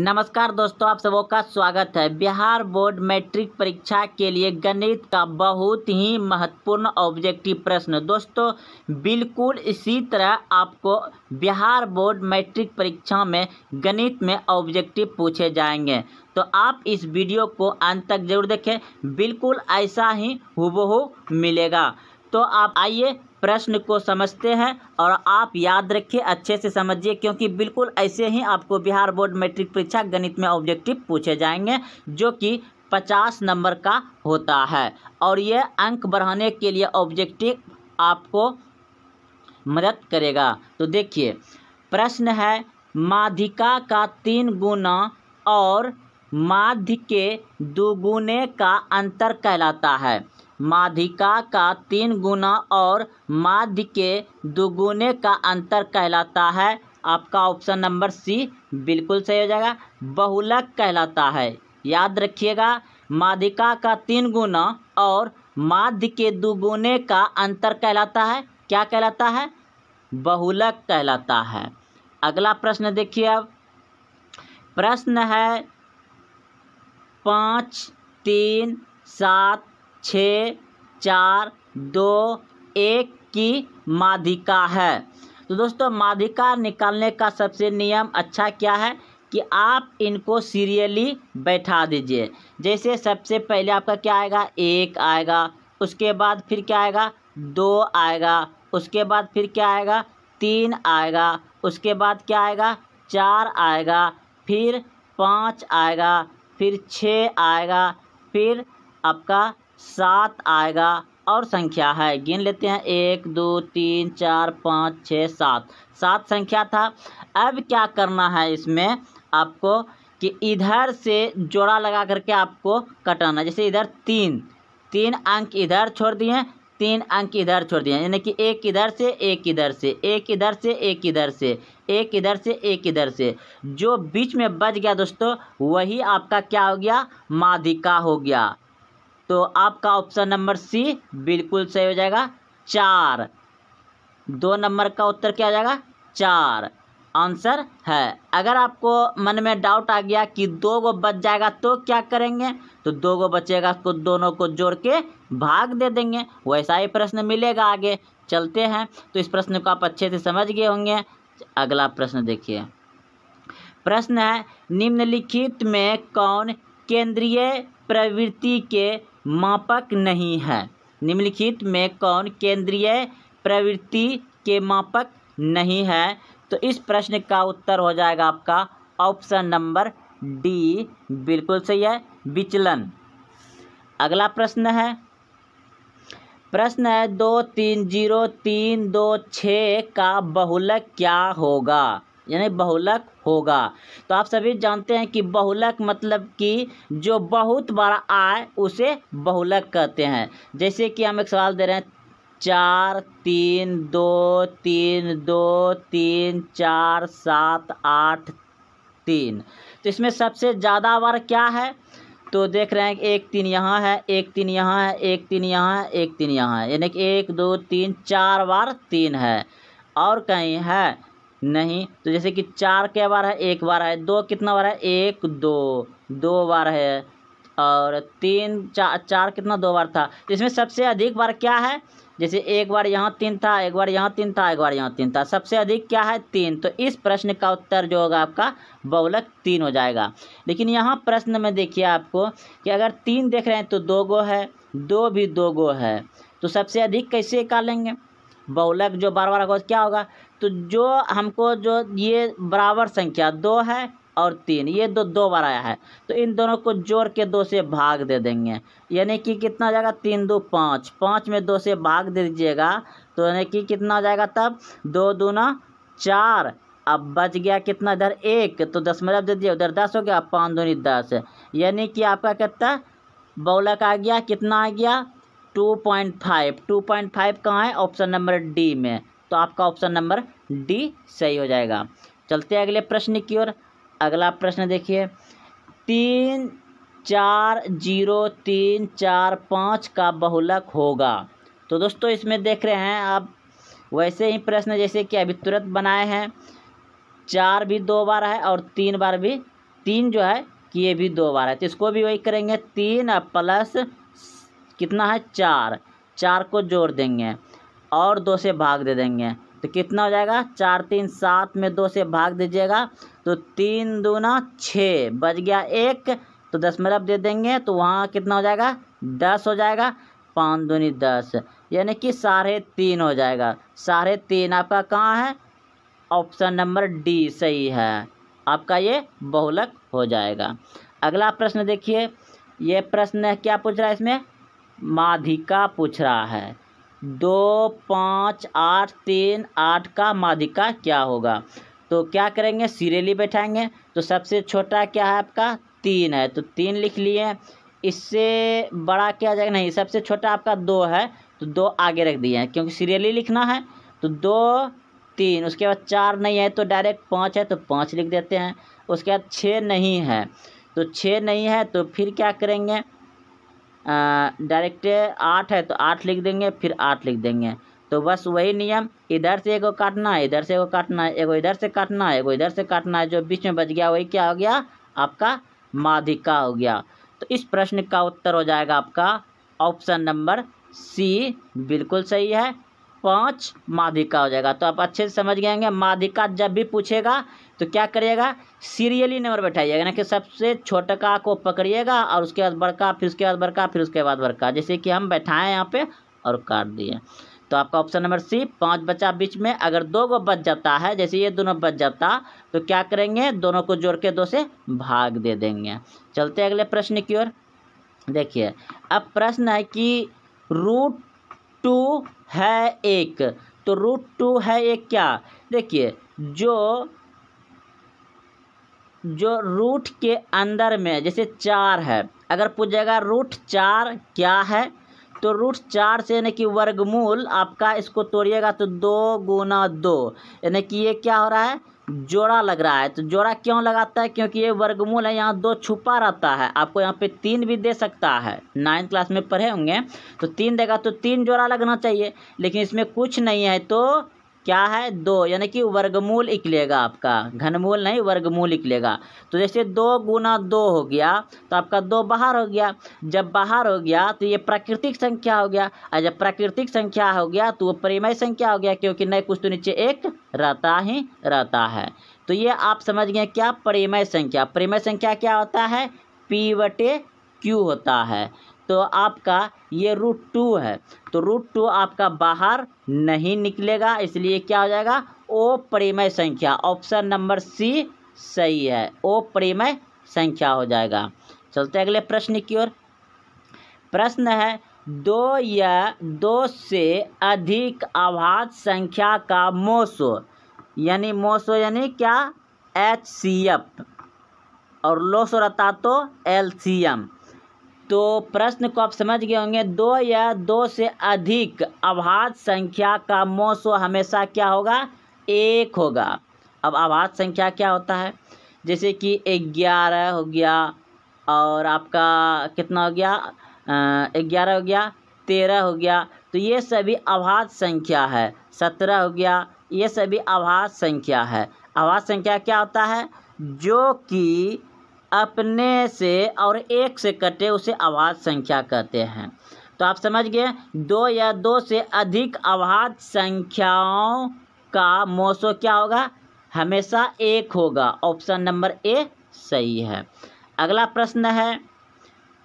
नमस्कार दोस्तों आप सबों का स्वागत है बिहार बोर्ड मैट्रिक परीक्षा के लिए गणित का बहुत ही महत्वपूर्ण ऑब्जेक्टिव प्रश्न दोस्तों बिल्कुल इसी तरह आपको बिहार बोर्ड मैट्रिक परीक्षा में गणित में ऑब्जेक्टिव पूछे जाएंगे तो आप इस वीडियो को अंत तक जरूर देखें बिल्कुल ऐसा ही हुबहू मिलेगा तो आप आइए प्रश्न को समझते हैं और आप याद रखिए अच्छे से समझिए क्योंकि बिल्कुल ऐसे ही आपको बिहार बोर्ड मैट्रिक परीक्षा गणित में ऑब्जेक्टिव पूछे जाएंगे जो कि पचास नंबर का होता है और ये अंक बढ़ाने के लिए ऑब्जेक्टिव आपको मदद करेगा तो देखिए प्रश्न है माधिका का तीन गुना और माध्य के दुगुने का अंतर कहलाता है माधिका का तीन गुना और माध्य के दुगुने का अंतर कहलाता है आपका ऑप्शन नंबर सी बिल्कुल सही हो जाएगा बहुलक कहलाता है याद रखिएगा माधिका का तीन गुना और माध्य के दुगुने का अंतर कहलाता है क्या कहलाता है बहुलक कहलाता है अगला प्रश्न देखिए अब प्रश्न है पाँच तीन सात छः चार दो एक की माधिका है तो दोस्तों माधिका निकालने का सबसे नियम अच्छा क्या है कि आप इनको सीरियली बैठा दीजिए जैसे सबसे पहले आपका क्या आएगा एक आएगा उसके बाद फिर क्या आएगा दो आएगा उसके बाद फिर क्या आएगा तीन आएगा उसके बाद क्या आएगा चार आएगा फिर पाँच आएगा फिर छः आएगा फिर आपका सात आएगा और संख्या है गिन लेते हैं एक दो तीन चार पाँच छः सात सात संख्या था अब क्या करना है इसमें आपको कि इधर से जोड़ा लगा करके आपको कटाना जैसे इधर तीन तीन अंक इधर छोड़ दिए तीन अंक इधर छोड़ दिए यानी कि एक इधर से एक इधर से एक इधर से एक इधर से एक इधर से एक इधर से जो बीच में बच गया दोस्तों वही आपका क्या हो गया माधिका हो गया तो आपका ऑप्शन नंबर सी बिल्कुल सही हो जाएगा चार दो नंबर का उत्तर क्या हो जाएगा चार आंसर है अगर आपको मन में डाउट आ गया कि दो गो बच जाएगा तो क्या करेंगे तो दो गो बचेगा तो दोनों को जोड़ के भाग दे देंगे वैसा ही प्रश्न मिलेगा आगे चलते हैं तो इस प्रश्न को आप अच्छे से समझ गए होंगे अगला प्रश्न देखिए प्रश्न है निम्नलिखित में कौन केंद्रीय प्रवृत्ति के मापक नहीं है निम्नलिखित में कौन केंद्रीय प्रवृत्ति के मापक नहीं है तो इस प्रश्न का उत्तर हो जाएगा आपका ऑप्शन नंबर डी बिल्कुल सही है विचलन अगला प्रश्न है प्रश्न है दो तीन जीरो तीन दो छः का बहुलक क्या होगा यानी बहुलक होगा तो आप सभी जानते हैं कि बहुलक मतलब कि जो बहुत बड़ा आय उसे बहुलक कहते हैं जैसे कि हम एक सवाल दे रहे हैं चार तीन दो तीन दो तीन चार सात आठ तीन तो इसमें सबसे ज़्यादा बार क्या है तो देख रहे हैं कि एक तीन यहाँ है एक तीन यहाँ है एक तीन यहाँ है एक तीन यहाँ है यानी कि एक दो तीन चार बार तीन है और कहीं है नहीं तो जैसे कि चार क्या बार है एक बार है दो कितना बार है एक दो दो बार है और तीन चार चार कितना दो बार था तो इसमें सबसे अधिक बार क्या है जैसे एक बार यहाँ तीन था एक बार यहाँ तीन था एक बार यहाँ तीन था सबसे अधिक क्या है तीन तो इस प्रश्न का उत्तर जो होगा आपका बहुलक तीन हो जाएगा लेकिन यहाँ प्रश्न में देखिए आपको कि अगर तीन देख रहे हैं तो दो गो है दो भी दो गो है तो सबसे अधिक कैसे निकालेंगे बहुलक जो बार बार होगा क्या होगा तो जो हमको जो ये बराबर संख्या दो है और तीन ये दो दो बार आया है तो इन दोनों को जोड़ के दो से भाग दे देंगे यानी कि कितना जाएगा तीन दो पाँच पाँच में दो से भाग दे दीजिएगा तो यानी कि कितना हो जाएगा तब दो दूना चार अब बच गया कितना इधर एक तो दस मतलब दे दिया उधर दस हो गया पाँच दूनी दस यानी कि आपका कितना बौलक आ गया कितना आ गया two point five two point five कहाँ है ऑप्शन नंबर डी में तो आपका ऑप्शन नंबर डी सही हो जाएगा चलते हैं अगले प्रश्न की ओर अगला प्रश्न देखिए तीन चार जीरो तीन चार पाँच का बहुलक होगा तो दोस्तों इसमें देख रहे हैं आप वैसे ही प्रश्न जैसे कि अभी तुरंत बनाए हैं चार भी दो बार है और तीन बार भी तीन जो है कि ये भी दो बार है तो इसको भी वही करेंगे तीन प्लस कितना है चार चार को जोड़ देंगे और दो से भाग दे देंगे तो कितना हो जाएगा चार तीन सात में दो से भाग दीजिएगा तो तीन दूना छः बज गया एक तो दस मतलब दे देंगे तो वहाँ कितना हो जाएगा दस हो जाएगा पाँच दूनी दस यानी कि साढ़े तीन हो जाएगा साढ़े तीन आपका कहाँ है ऑप्शन नंबर डी सही है आपका ये बहुलक हो जाएगा अगला प्रश्न देखिए ये प्रश्न क्या पूछ रहा है इसमें माधिका पूछ रहा है दो पाँच आठ तीन आठ का माधिका क्या होगा तो क्या करेंगे सीरेली बैठाएंगे तो सबसे छोटा क्या है आपका तीन है तो तीन लिख लिए इससे बड़ा क्या जाएगा नहीं सबसे छोटा आपका दो है तो दो आगे रख दिए हैं क्योंकि सीरियली लिखना है तो दो तीन उसके बाद चार नहीं है तो डायरेक्ट पाँच है तो पाँच लिख देते हैं उसके बाद छः नहीं है तो छः नहीं है तो फिर क्या करेंगे डायरेक्ट आठ है तो आठ लिख देंगे फिर आठ लिख देंगे तो बस वही नियम इधर से एगो काटना है इधर से एगो काटना है एगो इधर से काटना है एगो इधर से काटना है जो बीच में बच गया वही क्या हो गया आपका माधिका हो गया तो इस प्रश्न का उत्तर हो जाएगा आपका ऑप्शन नंबर सी बिल्कुल सही है पाँच माधिका हो जाएगा तो आप अच्छे से समझ गएंगे माधिका जब भी पूछेगा तो क्या करिएगा सीरियली नंबर बैठाइएगा यानी कि सबसे छोटा को पकड़िएगा और उसके बाद बड़का फिर उसके बाद बड़का फिर उसके बाद बड़का जैसे कि हम बैठाएँ यहाँ पर और काट दिए तो आपका ऑप्शन नंबर सी पाँच बचा बीच में अगर दो को बच जाता है जैसे ये दोनों बच जाता तो क्या करेंगे दोनों को जोड़ के दो से भाग दे देंगे चलते अगले प्रश्न की ओर देखिए अब प्रश्न है कि रूट टू है एक तो रूट टू है एक क्या देखिए जो जो रूट के अंदर में जैसे चार है अगर पूछेगा रूट चार क्या है तो रूट चार से यानी कि वर्गमूल आपका इसको तोड़िएगा तो दो गुना दो यानी कि ये क्या हो रहा है जोड़ा लग रहा है तो जोड़ा क्यों लगाता है क्योंकि ये वर्गमूल है यहाँ दो छुपा रहता है आपको यहाँ पे तीन भी दे सकता है नाइन्थ क्लास में पढ़े होंगे तो तीन देगा तो तीन जोड़ा लगना चाहिए लेकिन इसमें कुछ नहीं है तो क्या है दो यानी कि वर्गमूल निकलेगा आपका घनमूल नहीं वर्गमूल निकलेगा तो जैसे दो गुना दो हो गया तो आपका दो बाहर हो गया जब बाहर हो गया तो ये प्राकृतिक संख्या हो गया और जब प्राकृतिक संख्या हो गया तो वो परिमय संख्या हो गया क्योंकि नए कुछ तो नीचे एक रहता ही रहता है तो ये आप समझ गए क्या परिमय संख्या परिमय संख्या क्या होता है पी वटे क्यू होता है तो आपका ये रूट टू है तो रूट टू आपका बाहर नहीं निकलेगा इसलिए क्या हो जाएगा ओ परिमय संख्या ऑप्शन नंबर सी सही है ओ परिमय संख्या हो जाएगा चलते अगले प्रश्न की ओर प्रश्न है दो या दो से अधिक आभाज संख्या का मोसो यानी मोसो यानी क्या एच सी एफ और लोसो रहता तो एल सी एम तो प्रश्न को आप समझ गए होंगे दो या दो से अधिक अभाज संख्या का मोसो हमेशा क्या होगा एक होगा अब अभाज संख्या क्या होता है जैसे कि ग्यारह हो गया और आपका कितना हो गया ग्यारह हो गया तेरह हो गया तो ये सभी अभाज संख्या है सत्रह हो गया ये सभी अभाज संख्या है अभाज संख्या क्या होता है जो कि अपने से और एक से कटे उसे अवाध संख्या कहते हैं तो आप समझ गए दो या दो से अधिक अवाध संख्याओं का मोसो क्या होगा हमेशा एक होगा ऑप्शन नंबर ए सही है अगला प्रश्न है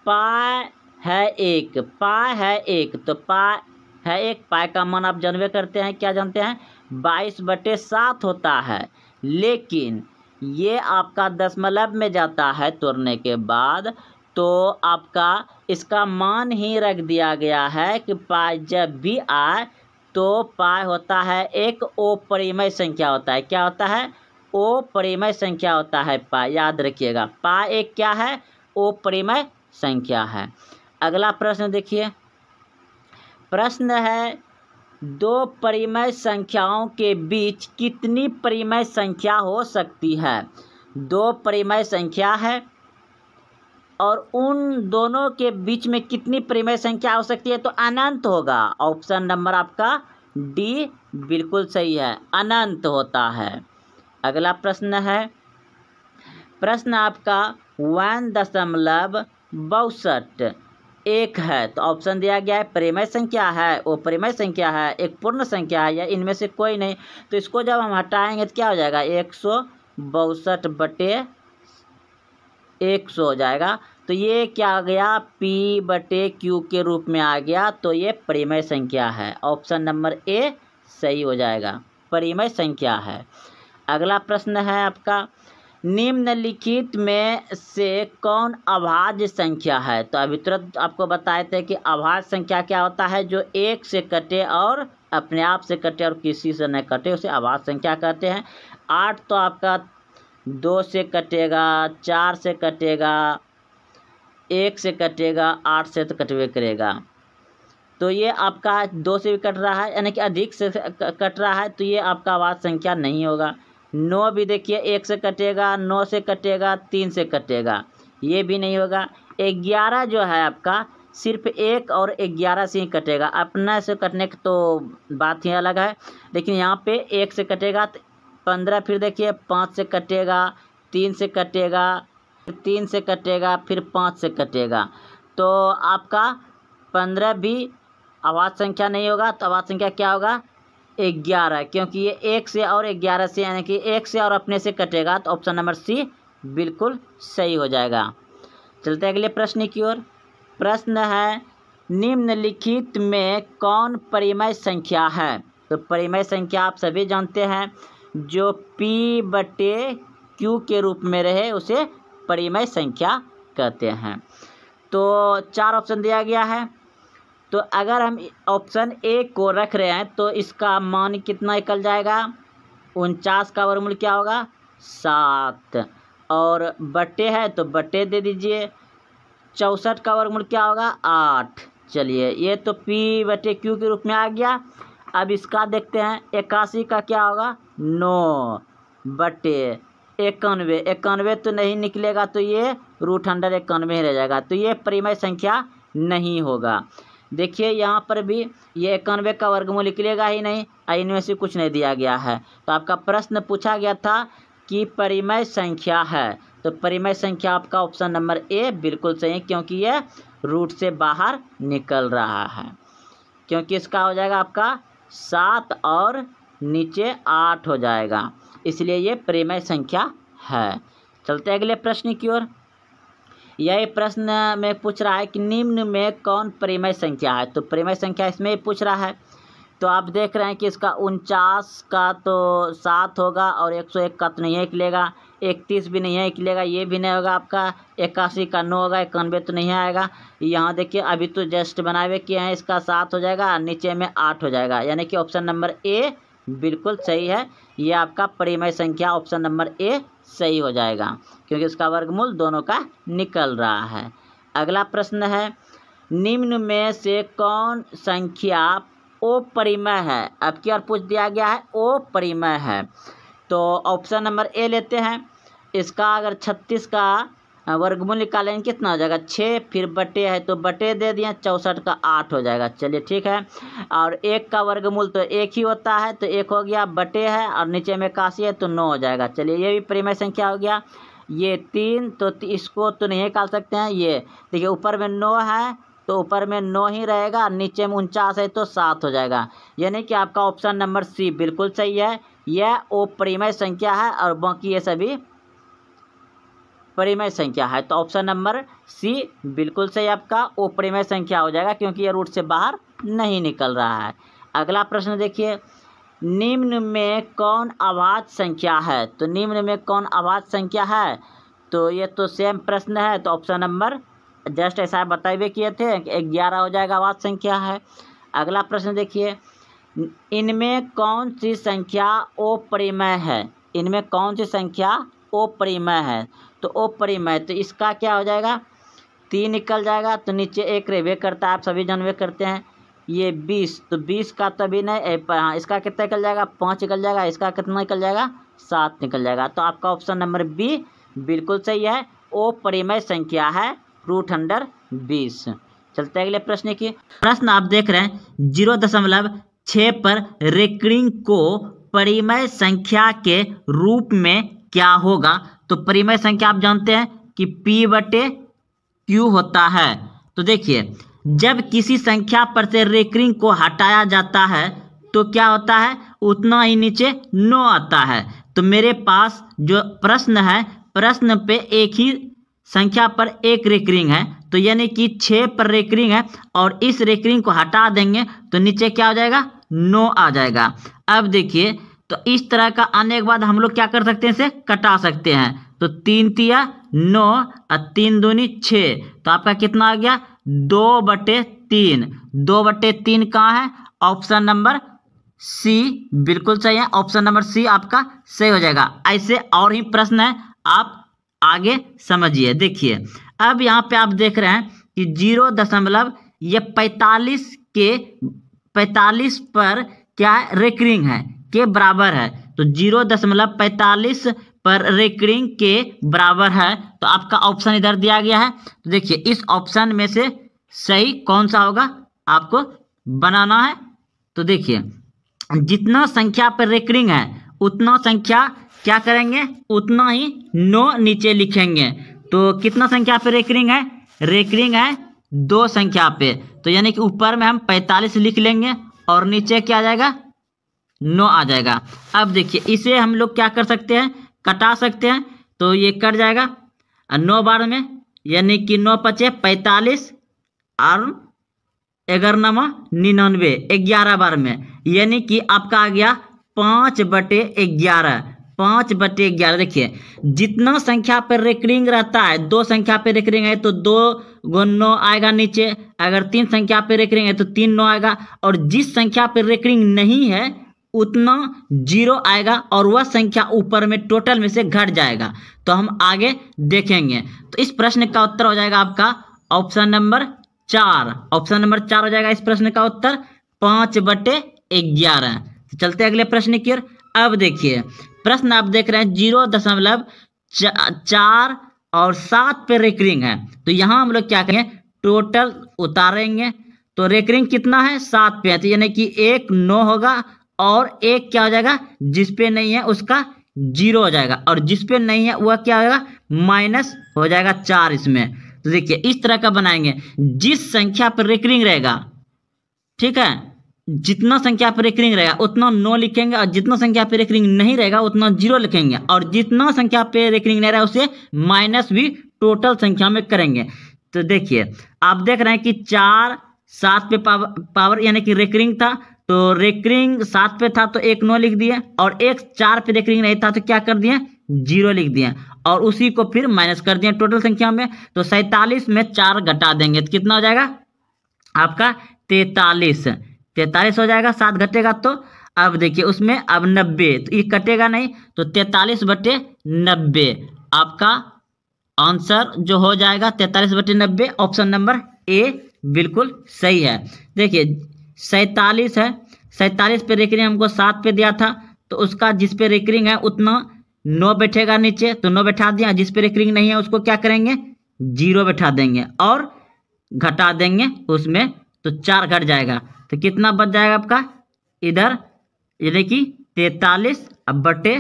पाए है एक पाए है एक तो पाए है एक पाए का मान आप जानवे करते हैं क्या जानते हैं बाईस बटे सात होता है लेकिन ये आपका दशमलव में जाता है तोड़ने के बाद तो आपका इसका मान ही रख दिया गया है कि पाई जब भी आए तो पाई होता है एक ओ परिमय संख्या होता है क्या होता है ओ परिमय संख्या होता है पा याद रखिएगा पा एक क्या है ओ परिमय संख्या है अगला प्रश्न देखिए प्रश्न है दो परिमेय संख्याओं के बीच कितनी परिमेय संख्या हो सकती है दो परिमेय संख्या है और उन दोनों के बीच में कितनी परिमेय संख्या हो सकती है तो अनंत होगा ऑप्शन नंबर आपका डी बिल्कुल सही है अनंत होता है अगला प्रश्न है प्रश्न आपका वन दशमलव बौसठ एक है तो ऑप्शन दिया गया है प्रेमय संख्या है वो प्रेमय संख्या है एक पूर्ण संख्या है या इनमें से कोई नहीं तो इसको जब हम हटाएंगे तो क्या हो जाएगा एक सौ बटे एक सौ हो जाएगा तो ये क्या आ गया पी बटे क्यू के रूप में आ गया तो ये परिमय संख्या है ऑप्शन नंबर ए सही हो जाएगा परिमय संख्या है अगला प्रश्न है आपका निम्नलिखित में से कौन अभाज्य संख्या है तो अभी तुरंत आपको बताए थे कि अभाज्य संख्या क्या होता है जो एक से कटे और अपने आप से कटे और किसी से न कटे उसे अभाज्य संख्या कहते हैं आठ तो आपका दो से कटेगा चार से कटेगा एक से कटेगा आठ से तो कटवे करेगा तो ये आपका दो से भी कट रहा है यानी कि अधिक से कट रहा है तो ये आपका आवाज़ संख्या नहीं होगा नौ भी देखिए एक से कटेगा नौ से कटेगा तीन से कटेगा ये भी नहीं होगा ग्यारह जो है आपका सिर्फ एक और ग्यारह से ही कटेगा अपना से कटने की तो बात ही अलग है लेकिन यहाँ पे एक से कटेगा तो पंद्रह फिर देखिए पाँच से कटेगा तीन से कटेगा तीन से कटेगा फिर पाँच से कटेगा तो आपका पंद्रह भी आवाज़ संख्या नहीं होगा तो आवाज़ संख्या क्या होगा ग्यारह क्योंकि ये एक से और ग्यारह से यानी कि एक से और अपने से कटेगा तो ऑप्शन नंबर सी बिल्कुल सही हो जाएगा चलते अगले प्रश्न की ओर प्रश्न है निम्नलिखित में कौन परिमय संख्या है तो परिमय संख्या आप सभी जानते हैं जो पी बटे क्यू के रूप में रहे उसे परिमय संख्या कहते हैं तो चार ऑप्शन दिया गया है तो अगर हम ऑप्शन ए को रख रहे हैं तो इसका मान कितना निकल जाएगा उनचास का वर्मूल क्या होगा सात और बटे है तो बटे दे दीजिए चौंसठ का वर्गमूल क्या होगा आठ चलिए ये तो पी बटे क्यू के रूप में आ गया अब इसका देखते हैं इक्यासी का क्या होगा नौ बटे इक्यानवे इक्यानवे तो नहीं निकलेगा तो ये रूट अंडर इक्यानवे ही रह जाएगा तो ये परिमय संख्या नहीं होगा देखिए यहाँ पर भी ये इक्यानवे का वर्गमूल निकलेगा ही नहीं और इनमें से कुछ नहीं दिया गया है तो आपका प्रश्न पूछा गया था कि परिमय संख्या है तो परिमय संख्या आपका ऑप्शन नंबर ए बिल्कुल सही है क्योंकि ये रूट से बाहर निकल रहा है क्योंकि इसका हो जाएगा आपका सात और नीचे आठ हो जाएगा इसलिए ये परिमय संख्या है चलते अगले प्रश्न की ओर यही प्रश्न में पूछ रहा है कि निम्न में कौन प्रेमय संख्या है तो प्रेमय संख्या इसमें पूछ रहा है तो आप देख रहे हैं कि इसका उनचास का तो सात होगा और एक सौ एक का तो नहीं निकलेगा इकतीस भी नहीं है निकलेगा ये भी नहीं होगा आपका इक्यासी का नौ होगा इक्यानवे तो नहीं आएगा यहाँ देखिए अभी तो जस्ट बनाए किए हैं इसका सात हो जाएगा नीचे में आठ हो जाएगा यानी कि ऑप्शन नंबर ए बिल्कुल सही है ये आपका परिमय संख्या ऑप्शन नंबर ए सही हो जाएगा क्योंकि उसका वर्गमूल दोनों का निकल रहा है अगला प्रश्न है निम्न में से कौन संख्या ओ परिमय है अब की और पूछ दिया गया है ओ परिमय है तो ऑप्शन नंबर ए लेते हैं इसका अगर छत्तीस का हाँ, वर्गमूल निकालेंगे कितना हो जाएगा छः फिर बटे है तो बटे दे दिए चौंसठ का आठ हो जाएगा चलिए ठीक है और एक का वर्गमूल तो एक ही होता है तो एक हो गया बटे है और नीचे में काशी है तो नौ हो जाएगा चलिए ये भी परिमय संख्या हो गया ये तीन तो इसको तो नहीं निकाल सकते हैं ये देखिए ऊपर में नौ है तो ऊपर में नौ ही रहेगा नीचे में उनचास है तो सात हो जाएगा यानी कि आपका ऑप्शन नंबर सी बिल्कुल सही है यह ओ परिमय संख्या है और बाकी ये सभी परिमेय संख्या है तो ऑप्शन नंबर सी बिल्कुल सही आपका वो परिमेय संख्या हो जाएगा क्योंकि ये रूट से बाहर नहीं निकल रहा है अगला प्रश्न देखिए निम्न में कौन आवाज़ संख्या है तो निम्न में कौन आवाज संख्या है तो ये तो सेम प्रश्न है तो ऑप्शन नंबर जस्ट ऐसा हुए किए थे कि ग्यारह हो जाएगा आवाज संख्या है अगला प्रश्न देखिए इनमें कौन सी संख्या ओ परिमय है इनमें कौन सी संख्या ओ परिमय है तो अपरिमेय तो इसका क्या हो जाएगा तीन निकल जाएगा तो नीचे एक रे वे करता है आप सभी जन वे करते हैं ये बीस तो बीस का तो अभी नहीं हाँ इसका कितना निकल जाएगा पाँच निकल जाएगा इसका कितना निकल जाएगा सात निकल जाएगा तो आपका ऑप्शन नंबर बी बिल्कुल सही है ओ परिमय संख्या है रूट अंडर बीस चलते अगले प्रश्न की प्रश्न आप देख रहे हैं जीरो दशमलव छः पर रेकरिंग को परिमय संख्या के रूप में क्या होगा तो परिमेय संख्या आप जानते हैं कि पी बटे क्यू होता है तो देखिए जब किसी संख्या पर से रेकरिंग को हटाया जाता है तो क्या होता है उतना ही नीचे नो आता है तो मेरे पास जो प्रश्न है प्रश्न पे एक ही संख्या पर एक रेकरिंग है तो यानी कि छः पर रेकरिंग है और इस रेकरिंग को हटा देंगे तो नीचे क्या हो जाएगा नो आ जाएगा अब देखिए तो इस तरह का आने के बाद हम लोग क्या कर सकते हैं इसे कटा सकते हैं तो तीन तिया नौ और तीन दूनी छः तो आपका कितना आ गया दो बटे तीन दो बटे तीन कहाँ है ऑप्शन नंबर सी बिल्कुल सही है ऑप्शन नंबर सी आपका सही हो जाएगा ऐसे और ही प्रश्न है आप आगे समझिए देखिए अब यहाँ पे आप देख रहे हैं कि जीरो दशमलव ये पैंतालीस के पैंतालीस पर क्या है रेकरिंग है के बराबर है तो जीरो दशमलव पैंतालीस पर रेकरिंग के बराबर है तो आपका ऑप्शन इधर दिया गया है तो देखिए इस ऑप्शन में से सही कौन सा होगा आपको बनाना है तो देखिए जितना संख्या पर रेकरिंग है उतना संख्या क्या करेंगे उतना ही नो नीचे लिखेंगे तो कितना संख्या पे रेकरिंग है रेकरिंग है दो संख्या पे तो यानी कि ऊपर में हम 45 लिख लेंगे और नीचे क्या आ जाएगा नौ आ जाएगा अब देखिए इसे हम लोग क्या कर सकते हैं कटा सकते हैं तो ये कट जाएगा नौ बार में यानी कि नौ पचे पैंतालीस और ग्यारह निन्यानवे ग्यारह बार में यानी कि आपका आ गया पाँच बटे ग्यारह पाँच बटे ग्यारह देखिए जितना संख्या पर रिकरिंग रहता है दो संख्या पर रिकरिंग है तो दो गो नो आएगा नीचे अगर तीन संख्या पर रिकरिंग है तो तीन नौ आएगा और जिस संख्या पर रिकरिंग नहीं है उतना जीरो आएगा और वह संख्या ऊपर में टोटल में से घट जाएगा तो हम आगे देखेंगे तो इस प्रश्न का उत्तर हो जाएगा आपका ऑप्शन नंबर चार ऑप्शन नंबर चार हो जाएगा इस प्रश्न का उत्तर पांच बटे ग्यारह तो चलते अगले प्रश्न की ओर अब देखिए प्रश्न आप देख रहे हैं जीरो दशमलव चार और सात पे रेकरिंग है तो यहां हम लोग क्या करेंगे टोटल उतारेंगे तो रेकरिंग कितना है सात पे है तो यानी कि एक नौ होगा और एक क्या हो जाएगा जिसपे नहीं है उसका जीरो हो जाएगा और जिसपे नहीं है वह क्या होगा माइनस हो जाएगा चार इसमें तो देखिए इस तरह का बनाएंगे जिस संख्या पर रिकरिंग रहेगा ठीक है जितना संख्या पर रिकरिंग रहेगा उतना नो लिखेंगे और जितना संख्या पर रिकरिंग नहीं रहेगा उतना जीरो लिखेंगे और जितना संख्या पे रिकरिंग नहीं रहेगा उसे माइनस भी टोटल संख्या में करेंगे तो देखिए आप देख रहे हैं कि चार सात पे पावर, पावर यानी कि रिकरिंग था तो रेकरिंग सात पे था तो एक नौ लिख दिए और एक चार पे रेकरिंग नहीं था तो क्या कर दिए जीरो लिख दिए और उसी को फिर माइनस कर दिए टोटल संख्या में तो सैतालीस में चार घटा देंगे तो कितना हो जाएगा आपका तैतालीस तैतालीस हो जाएगा सात घटेगा तो अब देखिए उसमें अब नब्बे तो ये कटेगा नहीं तो तैतालीस बटे नब्बे आपका आंसर जो हो जाएगा तैतालीस बटे नब्बे ऑप्शन नंबर ए बिल्कुल सही है देखिए सैतालीस है सैतालीस पे रेकरिंग हमको सात पे दिया था तो उसका जिस पे रेकरिंग है उतना नौ बैठेगा नीचे तो नौ बैठा दिया जिस पे रेकरिंग नहीं है उसको क्या करेंगे जीरो बैठा देंगे और घटा देंगे उसमें तो चार घट जाएगा तो कितना बच जाएगा आपका इधर यानी कि तैतालीस बटे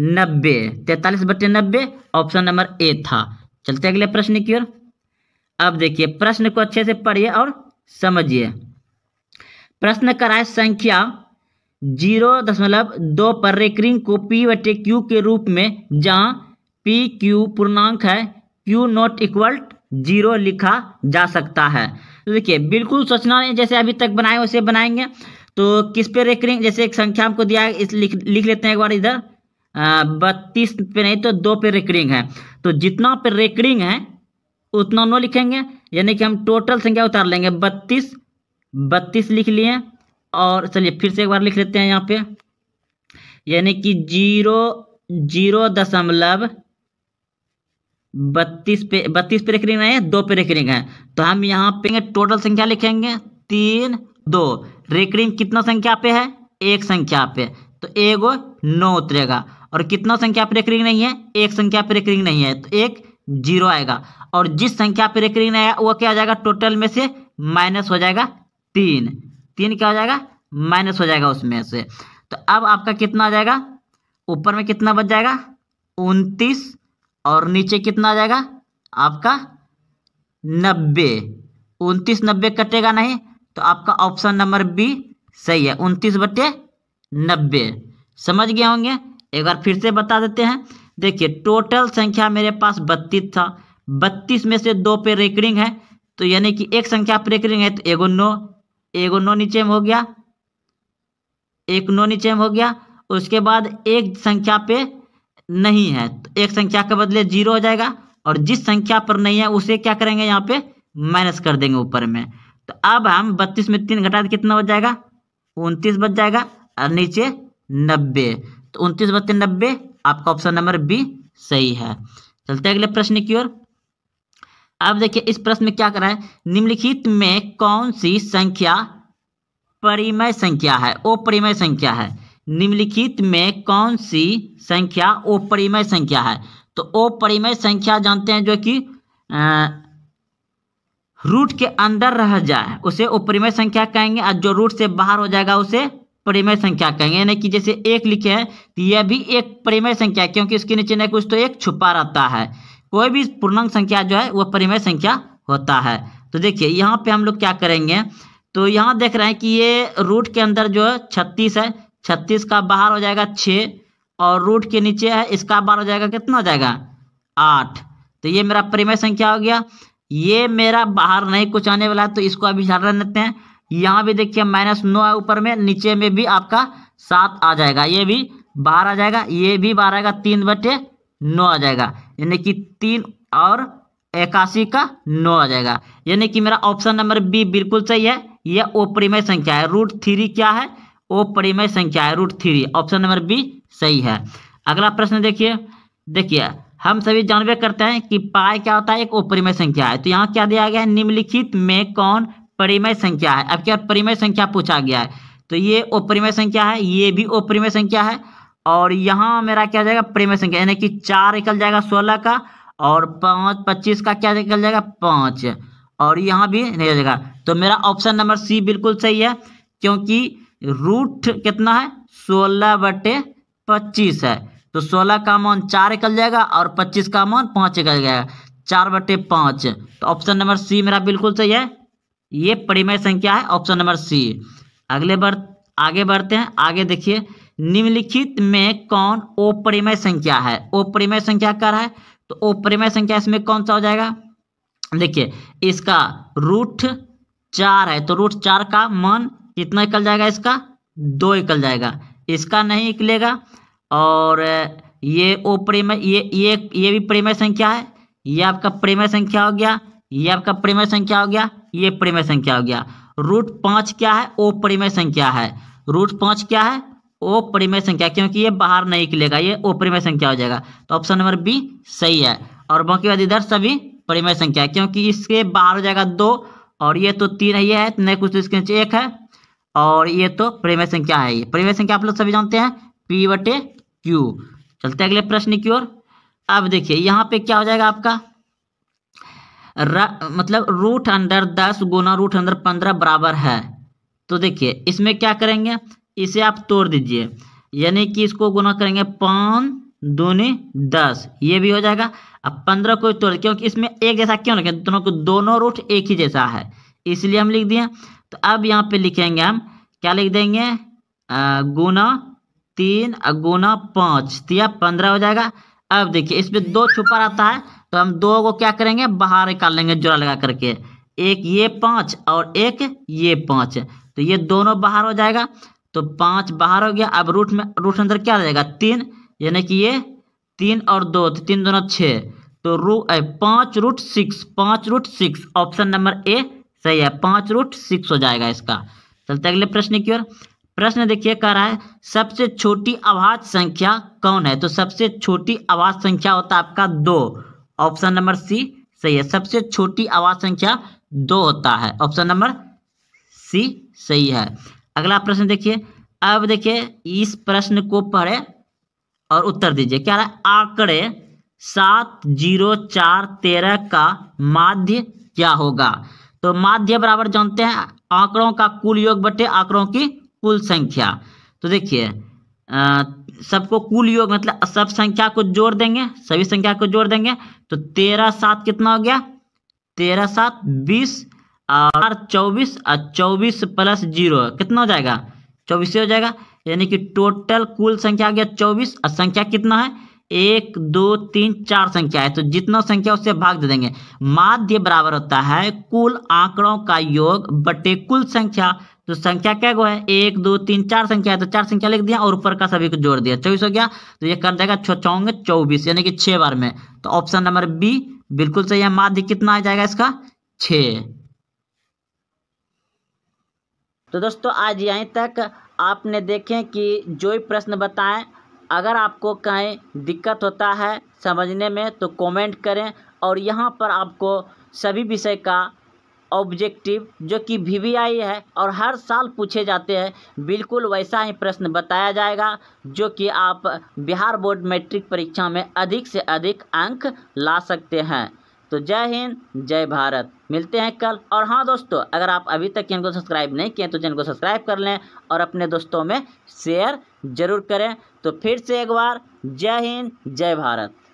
नब्बे तैतालीस बटे नब्बे ऑप्शन नंबर ए था चलते अगले प्रश्न की ओर अब देखिए प्रश्न को अच्छे से पढ़िए और समझिए प्रश्न कराए संख्या जीरो दशमलव दो पर रेकरिंग को पी बटे क्यू के रूप में जहाँ पी क्यू पूर्णांक है क्यू नॉट इक्वल जीरो लिखा जा सकता है तो देखिए बिल्कुल सोचना नहीं जैसे अभी तक बनाए वैसे बनाएंगे तो किस पे रेकरिंग जैसे एक संख्या हमको दिया है इस लिख लिख लेते हैं एक बार इधर बत्तीस पे नहीं तो दो पे रेकरिंग है तो जितना पे रेकरिंग है उतना नो लिखेंगे यानी कि हम टोटल संख्या उतार लेंगे बत्तीस बत्तीस लिख लिए और चलिए फिर से एक बार लिख लेते हैं यहाँ पे यानी कि जीरो जीरो दशमलव बत्तीस पे बत्तीस पे रेकरिंग है दो पे रेकरिंग है तो हम यहाँ पे टोटल संख्या लिखेंगे तीन दो रेकरिंग कितना संख्या पे है एक संख्या पे तो गो नौ उतरेगा और कितना संख्या पे रेकरिंग नहीं है एक संख्या पे रेकरिंग नहीं है तो एक जीरो आएगा और जिस संख्या पे रेकरिंग आएगा वो क्या आ जाएगा टोटल में से माइनस हो जाएगा तीन तीन क्या हो जाएगा माइनस हो जाएगा उसमें से तो अब आपका कितना आ जाएगा ऊपर में कितना बच जाएगा उनतीस और नीचे कितना आ जाएगा आपका नब्बे उनतीस नब्बे कटेगा नहीं तो आपका ऑप्शन नंबर बी सही है उनतीस बटे नब्बे समझ गए होंगे एक बार फिर से बता देते हैं देखिए टोटल संख्या मेरे पास बत्तीस था बत्तीस में से दो पे रेकरिंग है तो यानी कि एक संख्या पे रेकरिंग है तो एगो नौ एगो नो नीचे में हो गया एक नो नीचे में हो गया उसके बाद एक संख्या पे नहीं है तो एक संख्या के बदले जीरो हो जाएगा और जिस संख्या पर नहीं है उसे क्या करेंगे यहाँ पे माइनस कर देंगे ऊपर में तो अब हम बत्तीस में तीन घटा कितना बच जाएगा उनतीस बच जाएगा और नीचे नब्बे तो उनतीस बत्तीस नब्बे आपका ऑप्शन नंबर बी सही है चलते अगले प्रश्न की ओर अब देखिए इस प्रश्न में क्या करा है निम्नलिखित में कौन सी संख्या परिमय संख्या है ओ परिमय संख्या है निम्नलिखित में कौन सी संख्या ओ परिमय संख्या है तो ओ परिमय संख्या जानते हैं जो कि रूट के अंदर रह जाए उसे परिमय संख्या कहेंगे और जो रूट से बाहर हो जाएगा उसे परिमय संख्या कहेंगे यानी कि जैसे एक लिखे हैं तो यह भी एक परिमय संख्या क्योंकि इसके नीचे ना कुछ तो एक छुपा रहता है कोई भी पूर्णांक संख्या जो है वह परिमेय संख्या होता है तो देखिए यहाँ पे हम लोग क्या करेंगे तो यहाँ देख रहे हैं कि ये रूट के अंदर जो है छत्तीस है छत्तीस का बाहर हो जाएगा छः और रूट के नीचे है इसका बाहर हो जाएगा कितना हो जाएगा आठ तो ये मेरा परिमेय संख्या हो गया ये मेरा बाहर नहीं कुछ आने वाला है तो इसको अभी झाड़ लेते हैं यहाँ भी देखिए माइनस नौ है ऊपर में नीचे में भी आपका सात आ जाएगा ये भी बाहर आ जाएगा ये भी बाहर आएगा तीन बटे नौ आ जाएगा यानी कि तीन और इक्यासी का नौ आ जाएगा यानी कि मेरा ऑप्शन नंबर बी बिल्कुल सही है यह ओपरिमय संख्या है रूट थ्री क्या है ओपरिमय संख्या है root three option number B सही है अगला प्रश्न देखिए देखिए हम सभी जानवे करते हैं कि पाए क्या होता है एक ओपरिमय संख्या है तो यहाँ क्या दिया गया है निम्नलिखित में कौन परिमय संख्या है अब क्या परिमय संख्या पूछा गया है तो ये ओपरिमय संख्या है ये भी ओपरिमय संख्या है और यहाँ मेरा क्या जाएगा प्रेम संख्या यानी कि चार निकल जाएगा सोलह का और पाँच पच्चीस का क्या निकल जाएगा पाँच और यहाँ भी निकल जाएगा तो मेरा ऑप्शन नंबर सी बिल्कुल सही है क्योंकि रूट कितना है सोलह बटे पच्चीस है तो सोलह का मान चार निकल जाएगा और पच्चीस का मान पाँच निकल जाएगा चार बटे पाँच तो ऑप्शन नंबर सी मेरा बिल्कुल सही है ये परिमेय संख्या है ऑप्शन नंबर सी अगले बढ़ आगे बढ़ते हैं आगे देखिए निम्नलिखित में कौन ओपरिमय संख्या है ओपरिमय संख्या कर है तो ओपरिमय संख्या इसमें कौन सा हो जाएगा देखिए इसका रूट चार है तो रूट चार का मान कितना निकल जाएगा इसका दो निकल जाएगा इसका नहीं निकलेगा और ये ओपरिमय ये ये ये भी परिमय संख्या है ये आपका प्रेमय संख्या हो गया ये आपका प्रेमय संख्या हो गया ये परिमय संख्या हो गया रूट पांच क्या है ओपरिमय संख्या है रूट पांच क्या है ओपरिमेय संख्या क्योंकि ये बाहर नहीं निकलेगा ये ओपरिमेय संख्या हो जाएगा तो ऑप्शन नंबर बी सही है और बाकी बाद इधर सभी परिमय संख्या क्योंकि इसके बाहर हो जाएगा दो और ये तो तीन है ये है नहीं कुछ तो इसके नीचे एक है और ये तो परिमय संख्या है ये परिमय संख्या आप लोग सभी जानते हैं पी वटे क्यू चलते अगले प्रश्न की ओर अब देखिए यहाँ पे क्या हो जाएगा आपका र, मतलब रूट अंडर दस गुना रूट अंडर पंद्रह बराबर है तो देखिए इसमें क्या करेंगे इसे आप तोड़ दीजिए यानी कि इसको गुना करेंगे पाँच दूनी दस ये भी हो जाएगा अब पंद्रह को तोड़ क्योंकि इसमें एक जैसा क्यों लिखें दोनों को दोनों रूट एक ही जैसा है इसलिए हम लिख दिए तो अब यहाँ पे लिखेंगे हम क्या लिख देंगे गुना तीन गुना पाँच तो या पंद्रह हो जाएगा अब देखिए इसमें दो छुपा रहता है तो हम दो को क्या करेंगे बाहर निकाल लेंगे जोड़ा लगा करके एक ये पाँच और एक ये पाँच तो ये दोनों बाहर हो जाएगा तो पांच बाहर हो गया अब रूट में रूट अंदर क्या आ जाएगा तीन यानी कि ये तीन और दो तो तीन दोनों छः तो रू पाँच रूट सिक्स पाँच root six option number A सही है पाँच रूट सिक्स हो जाएगा इसका चलते अगले प्रश्न की ओर प्रश्न देखिए कह रहा है सबसे छोटी आवाज संख्या कौन है तो सबसे छोटी आवाज संख्या होता है आपका दो ऑप्शन नंबर सी सही है सबसे छोटी आवाज संख्या दो होता है ऑप्शन नंबर सी सही है अगला प्रश्न देखिए अब देखिए इस प्रश्न को पढ़े और उत्तर दीजिए क्या है आंकड़े सात जीरो चार तेरह का माध्य क्या होगा तो माध्य बराबर जानते हैं आंकड़ों का कुल योग बटे आंकड़ों की कुल संख्या तो देखिए सबको कुल योग मतलब सब संख्या को जोड़ देंगे सभी संख्या को जोड़ देंगे तो तेरह सात कितना हो गया तेरह सात बीस आर चौबीस और चौबीस प्लस जीरो कितना हो जाएगा चौबीस हो जाएगा यानी कि टोटल कुल संख्या आ गया चौबीस और संख्या कितना है एक दो तीन चार संख्या है तो जितना संख्या उससे भाग दे देंगे माध्य बराबर होता है कुल आंकड़ों का योग बटे कुल संख्या तो संख्या क्या गो है एक दो तीन चार संख्या है तो चार संख्या लिख दिया और ऊपर का सभी को जोड़ दिया चौबीस हो गया तो ये कर देगा छोचौंगे चौबीस यानी कि छह बार में तो ऑप्शन नंबर बी बिल्कुल सही है माध्य कितना आ जाएगा इसका छः तो दोस्तों आज यहीं तक आपने देखें कि जो भी प्रश्न बताएं अगर आपको कहीं दिक्कत होता है समझने में तो कमेंट करें और यहाँ पर आपको सभी विषय का ऑब्जेक्टिव जो कि वी है और हर साल पूछे जाते हैं बिल्कुल वैसा ही प्रश्न बताया जाएगा जो कि आप बिहार बोर्ड मैट्रिक परीक्षा में अधिक से अधिक अंक ला सकते हैं तो जय हिंद जय भारत मिलते हैं कल और हाँ दोस्तों अगर आप अभी तक चैनल को सब्सक्राइब नहीं किए तो चैनल को सब्सक्राइब कर लें और अपने दोस्तों में शेयर जरूर करें तो फिर से एक बार जय हिंद जय भारत